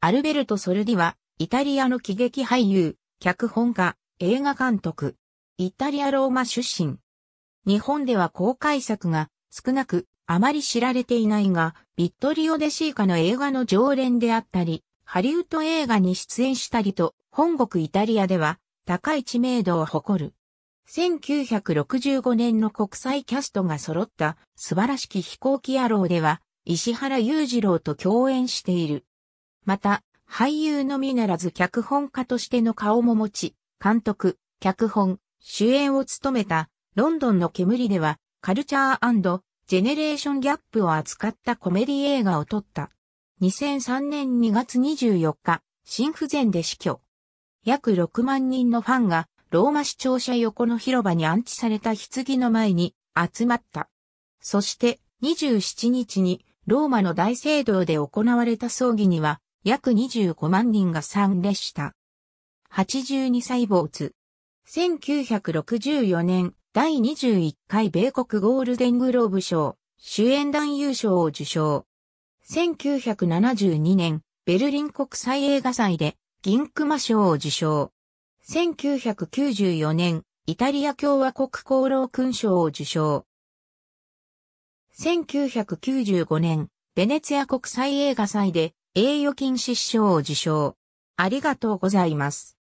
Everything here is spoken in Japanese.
アルベルト・ソルディは、イタリアの喜劇俳優、脚本家、映画監督。イタリア・ローマ出身。日本では公開作が少なく、あまり知られていないが、ビットリオ・デシーカの映画の常連であったり、ハリウッド映画に出演したりと、本国イタリアでは高い知名度を誇る。1965年の国際キャストが揃った素晴らしき飛行機野郎では、石原裕次郎と共演している。また、俳優のみならず脚本家としての顔も持ち、監督、脚本、主演を務めた、ロンドンの煙では、カルチャージェネレーションギャップを扱ったコメディ映画を撮った。2003年2月24日、心不全で死去。約6万人のファンが、ローマ市庁舎横の広場に安置された棺の前に集まった。そして、27日に、ローマの大聖堂で行われた葬儀には、約25万人が参列した。82歳没。1964年、第21回米国ゴールデングローブ賞、主演男優賞を受賞。1972年、ベルリン国際映画祭で、銀熊賞を受賞。1994年、イタリア共和国功労勲章を受賞。1995年、ベネツィア国際映画祭で、栄誉金失笑賞を受賞。ありがとうございます。